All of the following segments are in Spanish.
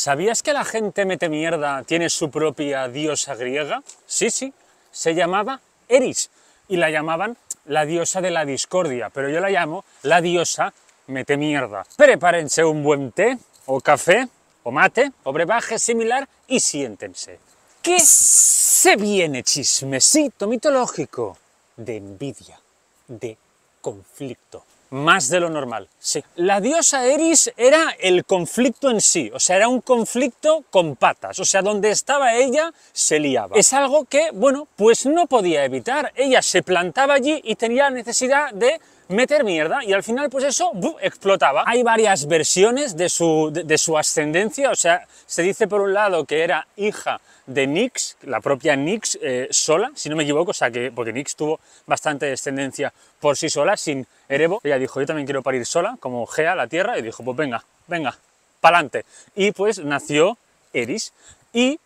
¿Sabías que la gente mete mierda tiene su propia diosa griega? Sí, sí, se llamaba Eris y la llamaban la diosa de la discordia, pero yo la llamo la diosa mete mierda. Prepárense un buen té o café o mate o brebaje similar y siéntense. ¿Qué se viene chismecito mitológico de envidia, de conflicto? más de lo normal, sí. La diosa Eris era el conflicto en sí, o sea, era un conflicto con patas, o sea, donde estaba ella se liaba. Es algo que, bueno, pues no podía evitar, ella se plantaba allí y tenía la necesidad de meter mierda y al final pues eso explotaba. Hay varias versiones de su, de, su ascendencia, o sea, se dice por un lado que era hija de Nix, la propia Nix eh, sola, si no me equivoco, o sea que, porque Nix tuvo bastante descendencia por sí sola, sin Erebo. Ella dijo, yo también quiero parir sola, como Gea, la tierra, y dijo, pues venga, venga, pa'lante. Y pues nació Eris. Y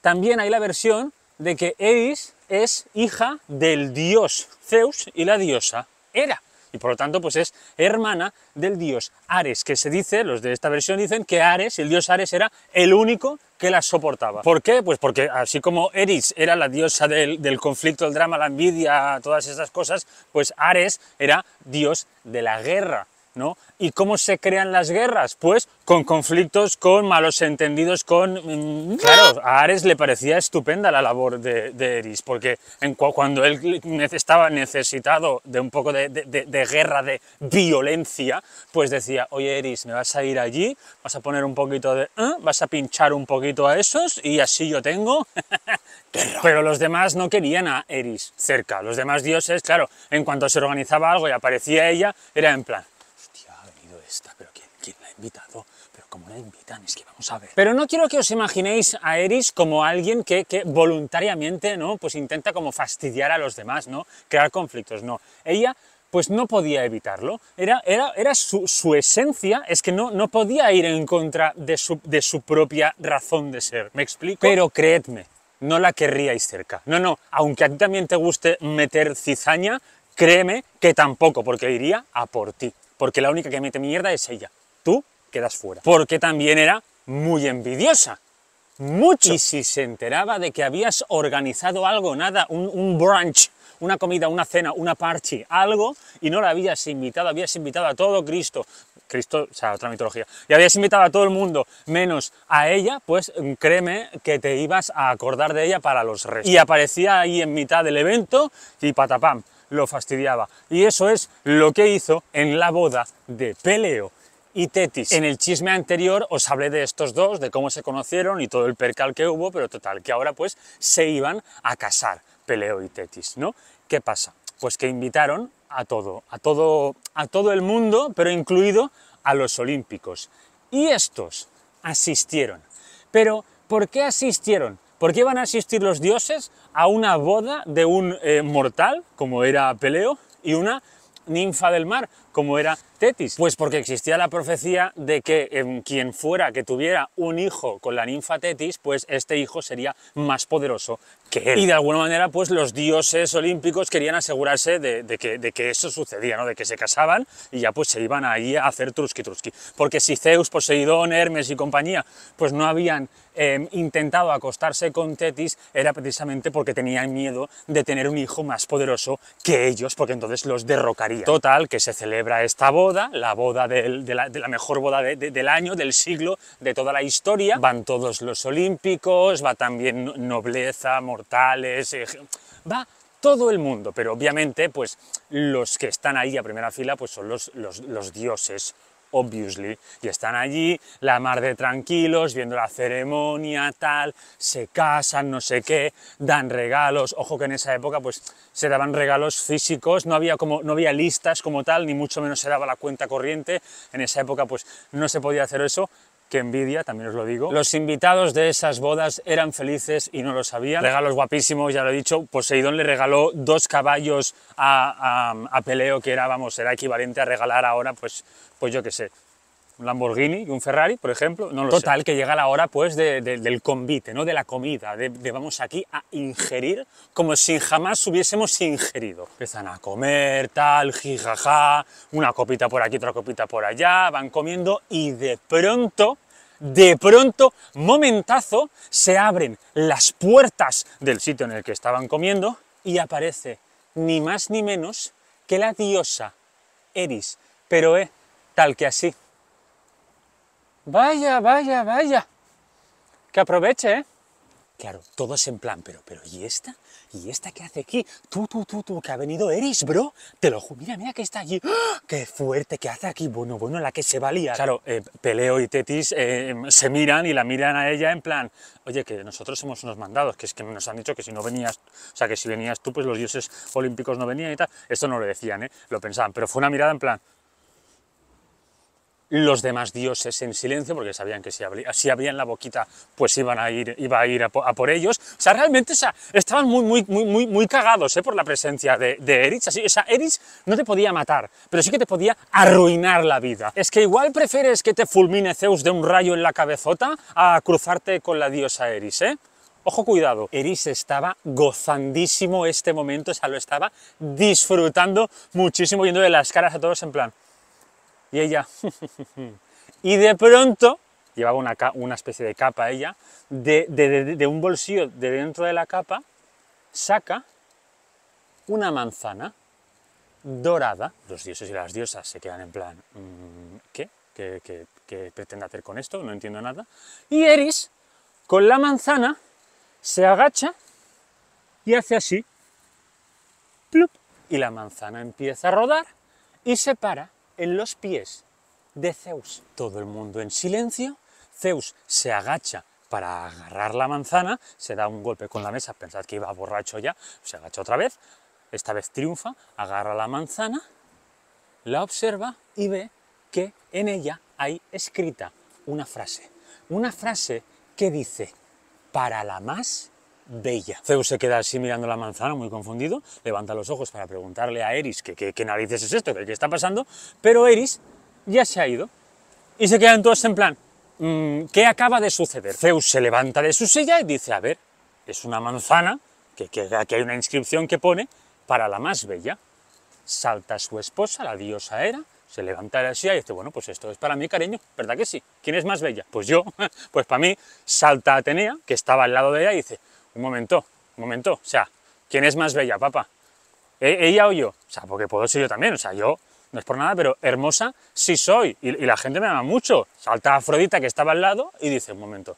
también hay la versión de que Eris es hija del dios Zeus y la diosa Hera y por lo tanto pues es hermana del dios Ares, que se dice, los de esta versión dicen que Ares, el dios Ares era el único que la soportaba. ¿Por qué? Pues porque así como Eris era la diosa del, del conflicto, el drama, la envidia, todas esas cosas, pues Ares era dios de la guerra, ¿no? ¿Y cómo se crean las guerras? Pues con conflictos, con malos entendidos, con... Mm, claro, a Ares le parecía estupenda la labor de, Eris, porque cuando él estaba necesitado de un poco de, guerra, de violencia, pues decía, oye Eris, me vas a ir allí, vas a poner un poquito de... ¿eh? Vas a pinchar un poquito a esos y así yo tengo... Pero los demás no querían a Eris cerca, los demás dioses, claro, en cuanto se organizaba algo y aparecía ella, era en plan, invitado, pero como la invitan? Es que vamos a ver. Pero no quiero que os imaginéis a Eris como alguien que, voluntariamente, ¿no? Pues intenta como fastidiar a los demás, ¿no? Crear conflictos, no. Ella pues no podía evitarlo. Era, era, era su, su, esencia, es que no, no podía ir en contra de su, de su propia razón de ser. ¿Me explico? Pero creedme, no la querríais cerca. No, no, aunque a ti también te guste meter cizaña, créeme que tampoco, porque iría a por ti. Porque la única que mete mierda es ella. Tú quedas fuera. Porque también era muy envidiosa. Mucho. Y si se enteraba de que habías organizado algo, nada, un, brunch, una comida, una cena, una party, algo, y no la habías invitado, habías invitado a todo Cristo, Cristo, o sea, otra mitología, y habías invitado a todo el mundo, menos a ella, pues mm, créeme que te ibas a acordar de ella para los restos. Y aparecía ahí en mitad del evento y patapam, lo fastidiaba. Y eso es lo que hizo en la boda de Peleo y Tetis. En el chisme anterior os hablé de estos dos, de cómo se conocieron y todo el percal que hubo, pero total, que ahora pues se iban a casar, Peleo y Tetis, ¿no? ¿Qué pasa? Pues que invitaron a todo, a todo, a todo el mundo, pero incluido a los olímpicos. Y estos asistieron. Pero, ¿por qué asistieron? ¿Por qué van a asistir los dioses a una boda de un eh, mortal, como era Peleo, y una ninfa del mar, como era Tetis? Pues porque existía la profecía de que em, quien fuera que tuviera un hijo con la ninfa Tetis, pues este hijo sería más poderoso que él. Y de alguna manera, pues los dioses olímpicos querían asegurarse de, que, eso sucedía, ¿no? De que se casaban y ya pues se iban ahí a hacer truski truski. Porque si Zeus, Poseidón, Hermes y compañía, pues no habían em, intentado acostarse con Tetis, era precisamente porque tenían miedo de tener un hijo más poderoso que ellos, porque entonces los derrocaría. Total, que se celebra esta voz, la boda de, la, mejor boda del año, del siglo, de toda la historia. Van todos los olímpicos, va también nobleza, mortales, eh, va todo el mundo, pero obviamente pues los que están ahí a primera fila pues son los, los dioses, obviously. Y están allí, la mar de tranquilos, viendo la ceremonia, tal, se casan, no sé qué, dan regalos. Ojo que en esa época pues se daban regalos físicos, no había, como, no había listas como tal, ni mucho menos se daba la cuenta corriente. En esa época pues no se podía hacer eso, que envidia, también os lo digo. Los invitados de esas bodas eran felices y no lo sabían. Regalos guapísimos, ya lo he dicho. Poseidón le regaló dos caballos a, Peleo, que era, vamos, era equivalente a regalar ahora, pues, pues yo qué sé, un Lamborghini y un Ferrari, por ejemplo, no lo Total, que llega la hora pues del convite, ¿no? de la comida, de, vamos aquí a ingerir como si jamás hubiésemos ingerido. Empiezan a comer, tal, jijaja, una copita por aquí, otra copita por allá, van comiendo y de pronto, de pronto, momentazo, se abren las puertas del sitio en el que estaban comiendo y aparece ni más ni menos que la diosa Eris, pero eh, tal que así. Vaya, vaya, vaya. Que aproveche, ¿eh? Claro, todo es en plan, pero, pero, ¿y esta? ¿Y esta qué hace aquí? Tú, tú, tú, tú, que ha venido Eris, bro. Te lo juro, mira, mira que está allí. ¡Ah! ¡Qué fuerte! ¿Qué hace aquí? Bueno, bueno, la que se valía. Claro, eh, Peleo y Tetis eh, se miran y la miran a ella en plan, oye, que nosotros somos unos mandados, que es que nos han dicho que si no venías, o sea, que si venías tú, pues los dioses olímpicos no venían y tal. Esto no lo decían, ¿eh? Lo pensaban, pero fue una mirada en plan, los demás dioses en silencio, porque sabían que si, si abrían la boquita, pues iban a ir, iba a ir a, por, ellos. O sea, realmente o estaban muy, muy, muy, muy cagados ¿eh? por la presencia de, Eris. o sea, Eris no te podía matar, pero sí que te podía arruinar la vida. Es que igual prefieres que te fulmine Zeus de un rayo en la cabezota a cruzarte con la diosa Eris, ¿eh? Ojo, cuidado, Eris estaba gozandísimo este momento, o sea, lo estaba disfrutando muchísimo, yendo de las caras a todos en plan, y ella... y de pronto, llevaba una, una especie de capa ella, de, un bolsillo de dentro de la capa, saca una manzana dorada. Los dioses y las diosas se quedan en plan, mm, ¿qué? ¿Qué, qué, qué pretende hacer con esto? No entiendo nada. Y Eris, con la manzana, se agacha y hace así. y la manzana empieza a rodar y se para en los pies de Zeus. Todo el mundo en silencio. Zeus se agacha para agarrar la manzana, se da un golpe con la mesa, pensad que iba borracho ya, se agacha otra vez, esta vez triunfa, agarra la manzana, la observa y ve que en ella hay escrita una frase. Una frase que dice, para la más bella. Zeus se queda así mirando la manzana, muy confundido, levanta los ojos para preguntarle a Eris qué narices es esto, qué está pasando, pero Eris ya se ha ido y se quedan todos en plan, mm, ¿qué acaba de suceder? Zeus se levanta de su silla y dice, a ver, es una manzana, que, que, que hay una inscripción que pone, para la más bella. Salta su esposa, la diosa Hera, se levanta de la silla y dice, bueno, pues esto es para mí, cariño, ¿verdad que sí? ¿Quién es más bella? Pues yo, pues para mí, salta Atenea, que estaba al lado de ella, y dice, un momento, un momento, o sea, ¿quién es más bella, papá? ¿E, ¿Ella o yo? O sea, porque puedo ser yo también, o sea, yo no es por nada, pero hermosa sí soy, y, la gente me ama mucho. Salta Afrodita que estaba al lado y dice, un momento,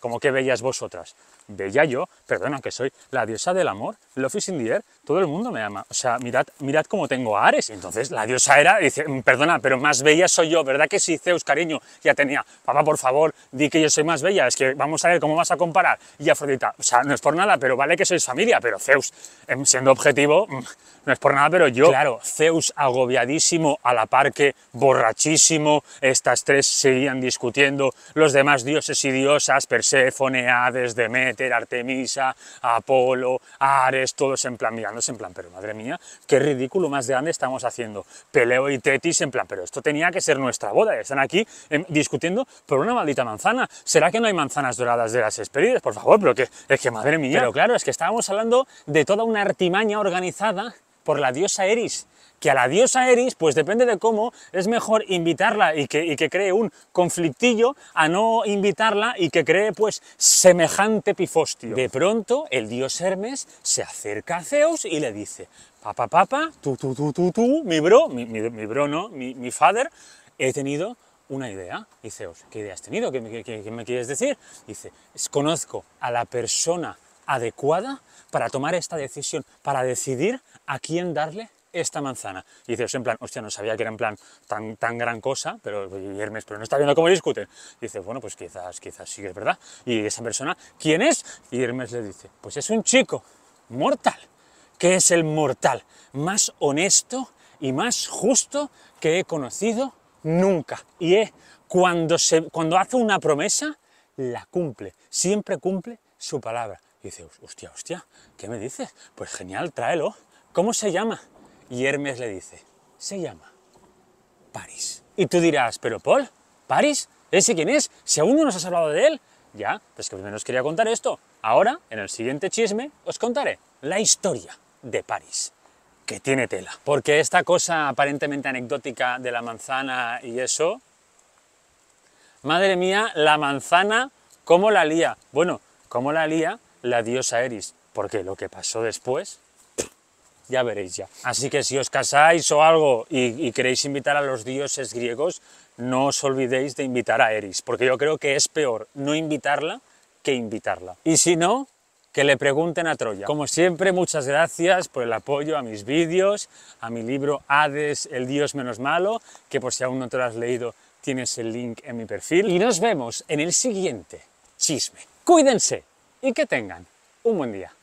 como que bellas vosotras. Bella yo, perdona que soy la diosa del amor, Love is in todo el mundo me ama. O sea, mirad, mirad cómo tengo a Ares. Entonces la diosa era, dice, mm, perdona, pero más bella soy yo, ¿verdad que sí, Zeus, cariño? Ya tenía, papá, por favor, di que yo soy más bella, es que vamos a ver cómo vas a comparar. Y Afrodita, o sea, no es por nada, pero vale que sois familia, pero Zeus, em, siendo objetivo, mm, no es por nada, pero yo, claro, Zeus agobiadísimo a la par que borrachísimo, estas tres seguían discutiendo, los demás dioses y diosas, Perséfone, Hades, Demet meter Artemisa, Apolo, Ares, todos en plan mirándose, en plan, pero madre mía, qué ridículo más grande estamos haciendo. Peleo y Tetis, en plan, pero esto tenía que ser nuestra boda, están aquí em, discutiendo por una maldita manzana. ¿Será que no hay manzanas doradas de las espérides? Por favor, pero que, es que madre mía. Pero claro, es que estábamos hablando de toda una artimaña organizada por la diosa Eris, que a la diosa Eris, pues depende de cómo, es mejor invitarla y que, cree un conflictillo a no invitarla y que cree pues semejante pifostio. De pronto el dios Hermes se acerca a Zeus y le dice, papá, papá, tú, tú, tú, tú, tú, mi bro, mi, mi, mi bro no, mi, mi father, he tenido una idea. Y Zeus, ¿qué idea has tenido? qué me quieres decir? Dice, conozco a la persona adecuada para tomar esta decisión, para decidir a quién darle esta manzana. Y dices, en plan, hostia, no sabía que era en plan tan, tan gran cosa, pero Hermes, pero no está viendo cómo discuten. Y bueno, pues quizás, quizás sí que es verdad. Y esa persona, ¿quién es? Y Hermes le dice, pues es un chico mortal, que es el mortal más honesto y más justo que he conocido nunca. Y es cuando, se, cuando hace una promesa, la cumple, siempre cumple su palabra. Y dice, hostia, hostia, ¿qué me dices? Pues genial, tráelo. ¿Cómo se llama? Y Hermes le dice, se llama París. Y tú dirás, pero Paul, París, ¿ese quién es? Si aún no nos has hablado de él. Ya, pues que primero os quería contar esto. Ahora, en el siguiente chisme, os contaré la historia de París, que tiene tela. Porque esta cosa aparentemente anecdótica de la manzana y eso... Madre mía, la manzana, ¿cómo la lía? Bueno, ¿cómo la lía la diosa Eris? Porque lo que pasó después ya veréis ya. Así que si os casáis o algo y, queréis invitar a los dioses griegos, no os olvidéis de invitar a Eris, porque yo creo que es peor no invitarla que invitarla. Y si no, que le pregunten a Troya. Como siempre, muchas gracias por el apoyo a mis vídeos, a mi libro Hades, el dios menos malo, que por si aún no te lo has leído, tienes el link en mi perfil. Y nos vemos en el siguiente chisme. Cuídense y que tengan un buen día.